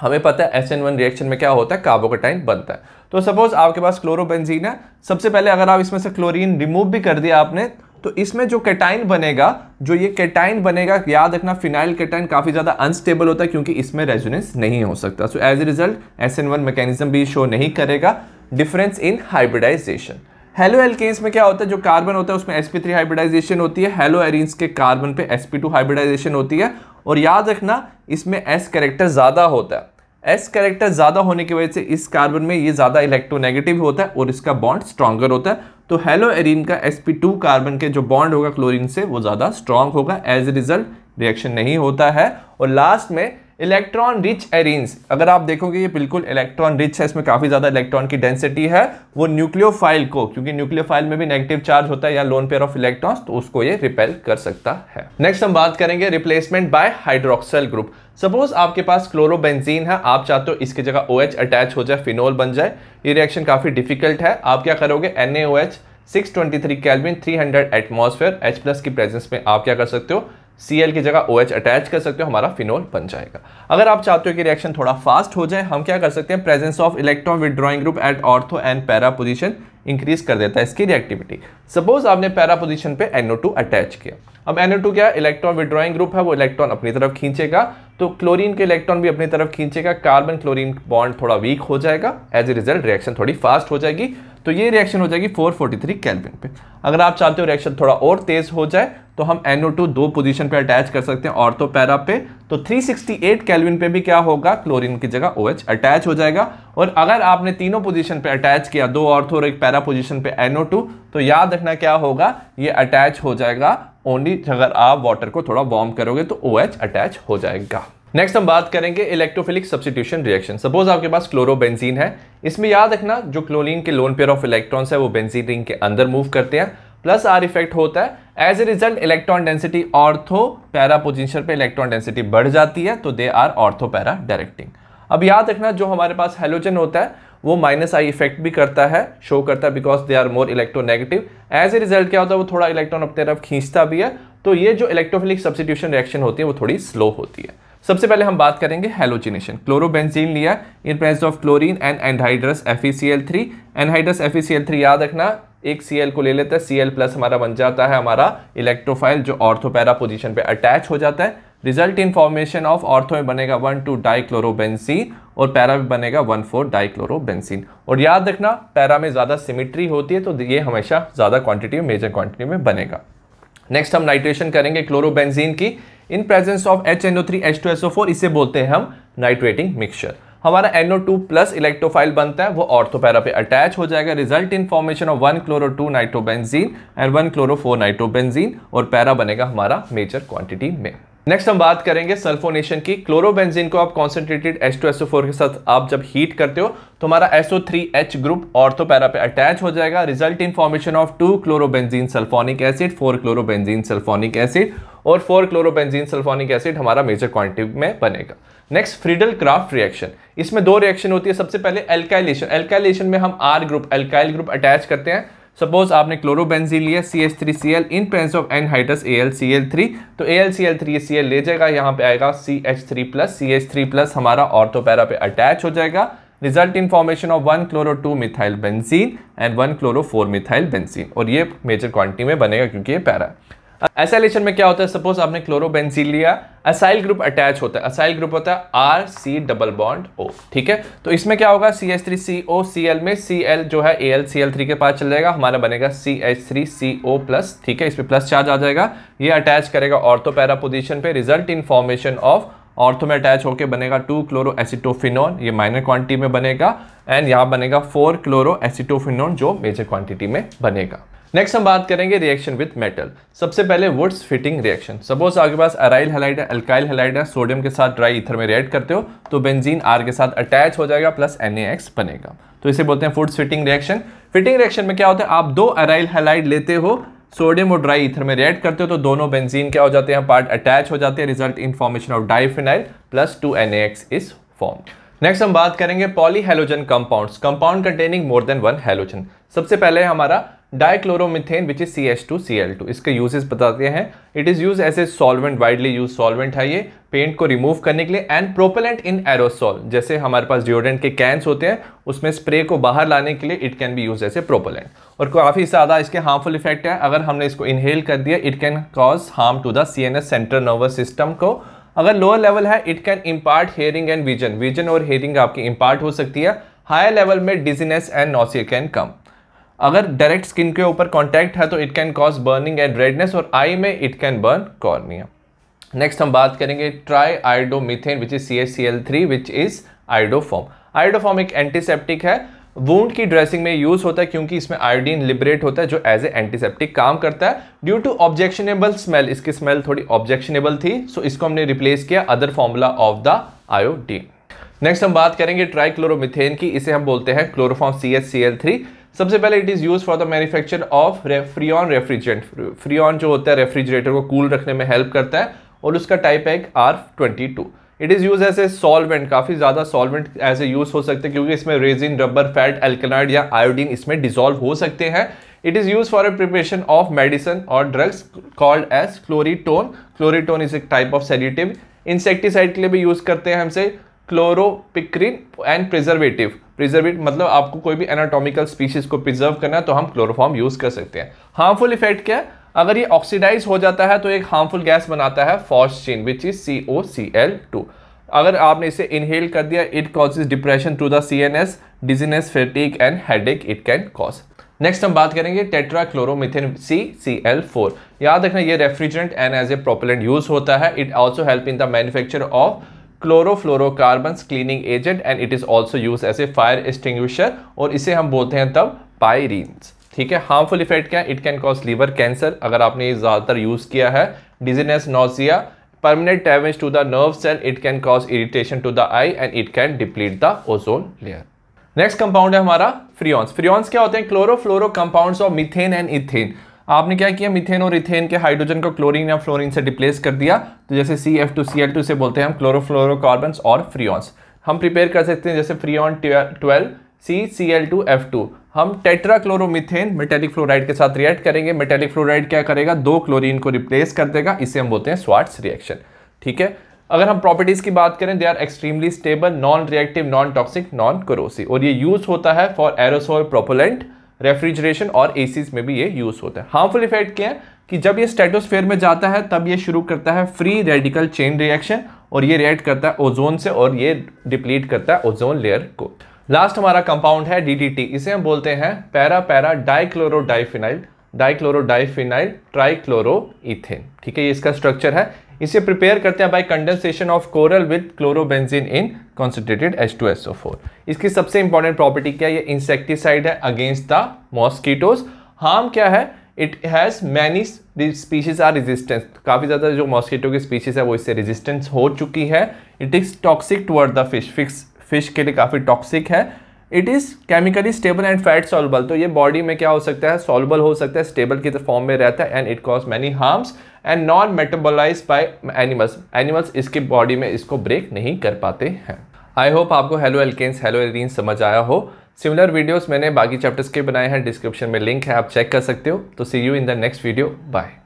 हमें पता है एस एन वन रिएक्शन में क्या होता है कार्बोकेटाइन बनता है तो सपोज आपके पास क्लोरोबेंजीन है सबसे पहले अगर आप इसमें से क्लोरीन रिमूव भी कर दिया आपने तो इसमें जो कैटाइन बनेगा जो ये कैटाइन बनेगा याद रखना फिनाइल कैटाइन काफ़ी ज़्यादा अनस्टेबल होता है क्योंकि इसमें रेजोनेंस नहीं हो सकता so as a result S N one mechanism भी शो नहीं करेगा difference in hybridization halo alkanes में क्या होता है जो कार्बन होता है उसमें sp3 थ्री हाइब्रिडाइजेशन होती है हेलो एरिन्स के कार्बन पे sp2 टू हाइब्रिडाइजेशन होती है और याद रखना इसमें एस करेक्टर ज़्यादा होता है एस करेक्टर ज़्यादा होने की वजह से इस कार्बन में ये ज़्यादा इलेक्ट्रोनेगेटिव होता है और इसका बॉन्ड स्ट्रॉगर होता है तो हेलो एरिन का sp2 कार्बन के जो बॉन्ड होगा क्लोरीन से वो ज़्यादा स्ट्रांग होगा एज ए रिजल्ट रिएक्शन नहीं होता है और लास्ट में इलेक्ट्रॉन रिच एरिन्स अगर आप देखोगे ये बिल्कुल इलेक्ट्रॉन रिच है इसमें काफ़ी ज़्यादा इलेक्ट्रॉन की डेंसिटी है वो न्यूक्लियोफाइल को क्योंकि न्यूक्लियोफाइल में भी नेगेटिव चार्ज होता है या लोन पेयर ऑफ इलेक्ट्रॉन्स तो उसको ये रिपेल कर सकता है नेक्स्ट हम बात करेंगे replacement by hydroxyl group suppose आपके पास क्लोरोबेंजीन है आप चाहते हो इसकी जगह ओ OH अटैच हो जाए फिनोल बन जाए ये रिएक्शन काफ़ी डिफिकल्ट है आप क्या करोगे एन 623 केल्विन 300 एटमॉस्फेयर H प्लस की प्रेजेंस में आप क्या कर सकते हो सी की जगह ओ OH अटैच कर सकते हो हमारा फिनोल बन जाएगा अगर आप चाहते हो कि रिएक्शन थोड़ा फास्ट हो जाए हम क्या कर सकते हैं presence of electron withdrawing group at ortho and para position increase कर देता है इसकी रिएक्टिविटी सपोज आपने पैरा पोजिशन पे टू अटैच किया अब टू क्या है इलेक्ट्रॉन विड्रॉइंग ग्रुप है वो इलेक्ट्रॉन अपनी तरफ खींचेगा तो क्लोरीन के इलेक्ट्रॉन भी अपनी तरफ खींचेगा कार्बन क्लोरीन बॉन्ड थोड़ा वीक हो जाएगा एज ए रिजल्ट रिएक्शन थोड़ी फास्ट हो जाएगी तो ये रिएक्शन हो जाएगी 443 फोर्टी कैलविन पे अगर आप चाहते हो रिएक्शन थोड़ा और तेज हो जाए तो हम NO2 दो पोजीशन पे अटैच कर सकते हैं और तो पैरा पे तो 368 कैलविन पे भी क्या होगा क्लोरीन की जगह OH अटैच हो जाएगा और अगर आपने तीनों पोजीशन पे अटैच किया दो ऑर्थो और एक पैरा पोजीशन पे NO2 तो याद रखना क्या होगा ये अटैच हो जाएगा ओनली अगर आप वाटर को थोड़ा वार्म करोगे तो ओ OH अटैच हो जाएगा नेक्स्ट हम बात करेंगे इलेक्ट्रोफिलिक सब्सिट्यूशन रिएक्शन सपोज आपके पास क्लोरोबेंजीन है इसमें याद रखना जो क्लोरीन के लोन पेयर ऑफ इलेक्ट्रॉन्स है वो बेंजीन रिंग के अंदर मूव करते हैं प्लस आर इफेक्ट होता है as a result electron density ortho para position पर इलेक्ट्रॉन डेंसिटी बढ़ जाती है तो they are ortho para directing अब याद रखना जो हमारे पास हेलोजन होता है वो माइनस आई इफेक्ट भी करता है शो करता है because they are more electronegative as a result क्या होता है वो थोड़ा इलेक्ट्रॉन अपने तरफ खींचता भी है तो ये जो इलेक्ट्रोफिलिक सब्सिट्यूशन रिएक्शन होती है वो थोड़ी स्लो होती है सबसे पहले हम बात करेंगे हेलोजिनेशन क्लोरोबेंजीन लिया in presence of chlorine and anhydrous F E C L three anhydrous F E C L three याद रखना एक सी एल को ले लेते हैं सी एल प्लस हमारा बन जाता है हमारा इलेक्ट्रोफाइल जो ऑर्थोपैरा पोजीशन पे अटैच हो जाता है result in formation of ortho में बनेगा वन टू डाई क्लोरोबेंजीन और पैरा में बनेगा वन फोर डाइक्लोरोबेंसिन और याद रखना पैरा में ज़्यादा सिमिट्री होती है तो ये हमेशा ज़्यादा क्वान्टिटी मेजर क्वान्टिटी में बनेगा नेक्स्ट हम नाइट्रेशन करेंगे क्लोरोबेंजीन की in presence of H N O three H two S O four इसे बोलते हैं हम नाइट्रेटिंग मिक्सचर हमारा एनओ टू प्लस इलेक्ट्रोफाइल बनता है वो ऑर्थोपैरा पे अटैच हो जाएगा result in formation of one chloro two nitrobenzene and one chloro four nitrobenzene और पैरा बनेगा हमारा मेजर क्वांटिटी में नेक्स्ट हम बात करेंगे सल्फोनेशन की क्लोरोबेंजीन को आप कॉन्सेंट्रेटेड टू एसओ फोर के साथ आप जब हीट करते हो तो हमारा SO three H group ortho para पे अटैच हो जाएगा result in formation of two chlorobenzene sulphonic acid four chlorobenzene sulphonic acid और फोर क्लोरोबेंजीन सल्फोनिक एसिड हमारा मेजर क्वांटिटी में बनेगा नेक्स्ट फ्रीडल क्राफ्ट रिएक्शन इसमें दो रिएक्शन होती है सबसे पहले एल्काइलेशन एल्काइलेशन में हम R group alkyl group attach करते हैं सपोज आपने क्लोरोबेंजीन लिया C H three C L in presence of anhydrous A L C L three तो A L C L three C L ले जाएगा यहाँ पे आएगा C H three plus C H three plus हमारा ortho para पे attach हो जाएगा result in formation of one chloro two methyl benzene and one chloro four methyl benzene और ये मेजर क्वांटिटी में बनेगा क्योंकि ये पैरा एसाइलेशन में क्या होता है सपोज आपने क्लोरोबेंजीन लिया असाइल ग्रुप अटैच होता है असाइल ग्रुप होता है R C double bond O ठीक है तो इसमें क्या होगा C H three C O C L में सी एल जो है A L C L three के पास चल जाएगा हमारा बनेगा C H three C O plus ठीक है इसमें प्लस चार्ज आ जाएगा ये अटैच करेगा ऑर्थो पैरा पोजिशन पे result in formation of ortho में अटैच होकर बनेगा टू क्लोरो एसिटोफिनोन ये माइनर क्वांटिटी में बनेगा एंड यहाँ बनेगा फोर क्लोरो एसिटोफिनोन जो मेजर क्वांटिटी में बनेगा नेक्स्ट हम बात करेंगे रिएक्शन विद मेटल सबसे पहले वुड्स फिटिंग रिएक्शन सपोज आपके पास अराइल हेलाइड अल्काइल हेलाइड है सोडियम के साथ ड्राई इथर में रिएक्ट करते हो तो बेंजीन आर के साथ अटैच हो जाएगा प्लस एन बनेगा तो इसे बोलते हैं Wurtz Fittig reaction Fittig reaction में क्या होता है आप दो अराइल हेलाइड लेते हो सोडियम और ड्राई इथर में रिएक्ट करते हो तो दोनों बेंजीन क्या हो जाते हैं पार्ट अटैच हो जाते हैं result in formation of diphenyl plus two N is form next हम बात करेंगे poly halogen compound compound containing more than one halogen सबसे पहले हमारा dichloromethane which is C H two C L two इसके यूजेस बताते हैं it is use as a solvent widely use solvent है ये पेंट को रिमूव करने के लिए एंड प्रोपेलेंट इन एरोसॉल जैसे हमारे पास डिओडेंट के कैंस होते हैं उसमें स्प्रे को बाहर लाने के लिए it can be use as a propellant और काफ़ी ज़्यादा इसके हार्मफुल इफेक्ट है अगर हमने इसको इनहेल कर दिया it can cause harm to the C N S central nervous system को अगर लोअर लेवल है it can impart hearing and vision vision और हेयरिंग आपकी इम्पार्ट हो सकती है हायर लेवल में dizziness and nausea can come अगर डायरेक्ट स्किन के ऊपर कॉन्टैक्ट है तो it can cause burning and redness और आई में it can burn cornea next हम बात करेंगे tri आइडोमिथेन which is C H C L three which is iodoform iodoform एक एंटीसेप्टिक है वूंड की ड्रेसिंग में यूज़ होता है क्योंकि इसमें आयोडीन लिबरेट होता है जो एज ए एंटीसेप्टिक काम करता है ड्यू टू ऑब्जेक्शनेबल स्मेल इसकी स्मेल थोड़ी ऑब्जेक्शनेबल थी सो so इसको हमने रिप्लेस किया other formula of the iodine next हम बात करेंगे ट्राई क्लोरोमिथेन की इसे हम बोलते हैं chloroform C S C L three सबसे पहले it is use for the manufacture of freon refrigerant freon जो होता है रेफ्रिजरेटर को कूल रखने में हेल्प करता है और उसका टाइप है एक R twenty two it is use as a solvent काफ़ी ज़्यादा सॉल्वेंट एज ए यूज़ हो सकते हैं क्योंकि इसमें रेजिन रबर फैट एल्कनाइड या आयोडीन इसमें डिजॉल्व हो सकते हैं it is use for a preparation of medicine और drugs called as chloretone chloretone is a type of sedative insecticide के लिए भी यूज़ करते हैं हमसे क्लोरोपिक्रिन एंड प्रिजर्वेटिव प्रिजर्वेटिव मतलब आपको कोई भी एनाटॉमिकल स्पीशीज को प्रिजर्व करना है तो हम क्लोरोफॉर्म यूज कर सकते हैं हार्मफुल इफेक्ट क्या है अगर ये ऑक्सीडाइज हो जाता है तो एक हार्मफुल गैस बनाता है phosgene which is C O C L two अगर आपने इसे इनहेल कर दिया it causes depression to the C N S dizziness fatigue and headache it can cause next हम बात करेंगे टेट्राक्लोरोमिथेन सी सी एल फोर याद रखना ये refrigerant and as a propellant use होता है it also help in the manufacture of chlorofluorocarbon cleaning agent and it is also use as a fire extinguisher और इसे हम बोलते हैं तब पायरीन्स ठीक है हार्मफुल इफेक्ट क्या है it can cause liver cancer अगर आपने ये ज़्यादातर यूज़ किया है dizziness nausea permanent damage to the nerve cell it can cause irritation to the eye and it can deplete the ozone layer next compound है हमारा फ्रियॉन्स फ्रियॉन्स क्या होते हैं chlorofluoro compounds of methane and ethane आपने क्या किया methane और ethane के हाइड्रोजन को क्लोरीन या फ्लोरीन से रिप्लेस कर दिया तो जैसे C F two C L two से बोलते हैं हम क्लोरोफ्लोरोकार्बन्स और फ्रियॉन्स हम प्रिपेयर कर सकते हैं जैसे freon twelve C C L two F two हम टेट्रा क्लोरोमिथेन मेटेलिक फ्लोराइड के साथ रिएक्ट करेंगे मेटेलिक फ्लोराइड क्या करेगा दो क्लोरीन को रिप्लेस कर देगा इसे हम बोलते हैं स्वाट्स रिएक्शन ठीक है अगर हम प्रॉपर्टीज़ की बात करें they are extremely stable non reactive non toxic non corrosive और ये यूज़ होता है फॉर एरोसोल प्रोपोलेंट रेफ्रिजरेशन और ए में भी ये यूज़ होता है हार्मफुल इफेक्ट क्या है कि जब ये स्टेटोस्फेयर में जाता है तब ये शुरू करता है फ्री रेडिकल चेन रिएक्शन और ये रिएक्ट करता है ओजोन से और ये डिप्लीट करता है ओजोन लेयर को लास्ट हमारा कंपाउंड है डीडीटी इसे हम बोलते हैं para para dichlorodiphenyl dichlorodiphenyl trichloro ethane ठीक है ये इसका स्ट्रक्चर है इसे प्रिपेयर करते हैं by condensation of chloral with chlorobenzene in concentrated H2SO4 इसकी सबसे इंपॉर्टेंट प्रॉपर्टी क्या है ये इंसेक्टिसाइड है अगेंस्ट द मॉस्किटोज हार्म क्या है it has many species are resistance काफ़ी ज़्यादा जो मॉस्किटो की स्पीशीज़ है वो इससे रेजिस्टेंस हो चुकी है it is toxic toward the fish fish fish के लिए काफ़ी टॉक्सिक है it is chemically stable and fat soluble तो ये बॉडी में क्या हो सकता है सॉल्युबल हो सकता है स्टेबल की फॉर्म तो में रहता है and it cause many harms and non metabolize by animals animals इसके बॉडी में इसको ब्रेक नहीं कर पाते हैं आई होप आपको हेलो एल्केन्स हेलो एलिन समझ आया हो सिमिलर वीडियोस मैंने बाकी चैप्टर्स के बनाए हैं डिस्क्रिप्शन में लिंक है आप चेक कर सकते हो तो see you in the next video bye